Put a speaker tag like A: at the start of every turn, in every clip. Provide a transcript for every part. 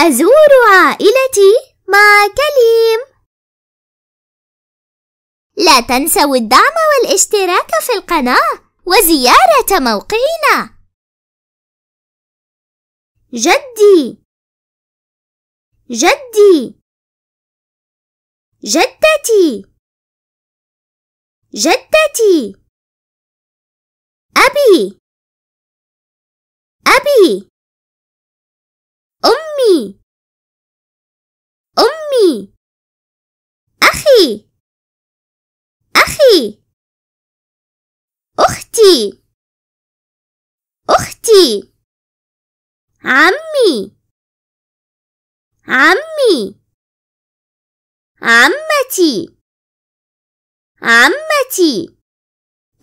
A: أزور عائلتي مع كليم لا تنسوا الدعم والاشتراك في القناة وزيارة موقعنا جدي جدي جدتي جدتي أبي أبي أمي أمي أخي أخي أختي أختي عمي عمي عمتي عمتي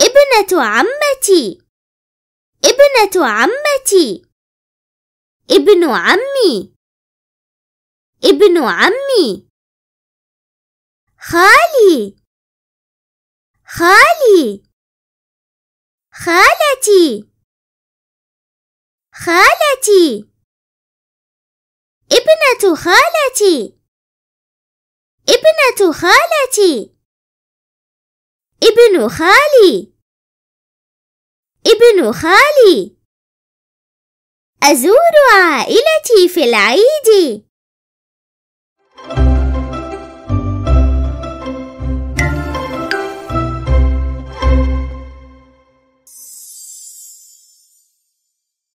A: ابنة عمتي ابنة عمتي ابن عمي ابن عمي خالي خالي خالتي خالتي ابنة خالتي ابنة خالتي ابن خالي ابن خالي أزور عائلتي في العيد